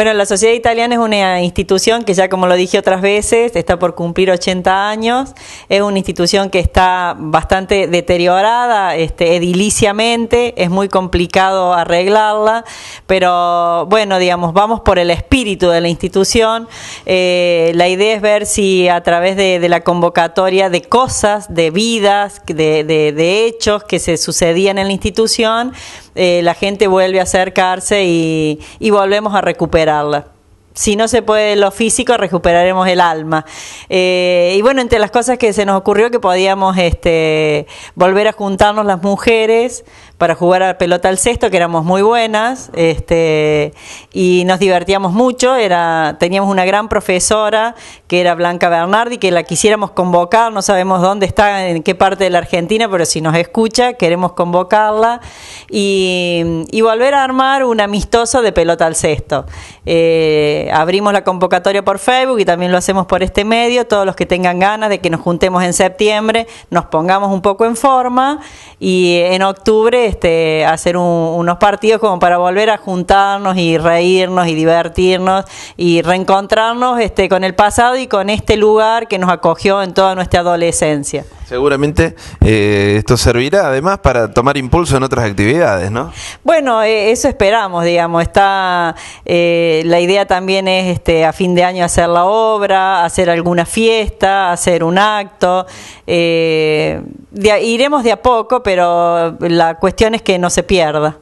Bueno, la Sociedad Italiana es una institución que ya como lo dije otras veces, está por cumplir 80 años, es una institución que está bastante deteriorada este, ediliciamente, es muy complicado arreglarla, pero bueno, digamos, vamos por el espíritu de la institución. Eh, la idea es ver si a través de, la convocatoria de cosas, de vidas, de, hechos que se sucedían en la institución, eh, la gente vuelve a acercarse y volvemos a recuperar si no se puede lo físico, recuperaremos el alma. Eh, y bueno, entre las cosas que se nos ocurrió que podíamos este, volver a juntarnos las mujeres para jugar a pelota al sexto, que éramos muy buenas, este, y nos divertíamos mucho. Era, teníamos una gran profesora, que era Blanca Bernardi, que la quisiéramos convocar, no sabemos dónde está, en qué parte de la Argentina, pero si nos escucha, queremos convocarla, y, volver a armar un amistoso de pelota al sexto. Eh, abrimos la convocatoria por Facebook y también lo hacemos por este medio, todos los que tengan ganas de que nos juntemos en septiembre, nos pongamos un poco en forma, y en octubre este, hacer unos partidos como para volver a juntarnos y reírnos y divertirnos y reencontrarnos este, con el pasado y con este lugar que nos acogió en toda nuestra adolescencia. Seguramente eh, esto servirá además para tomar impulso en otras actividades, ¿no? Bueno, eh, eso esperamos, digamos. Está eh, la idea también es este, a fin de año hacer la obra, hacer alguna fiesta, hacer un acto iremos de a poco, pero la cuestión es que no se pierda.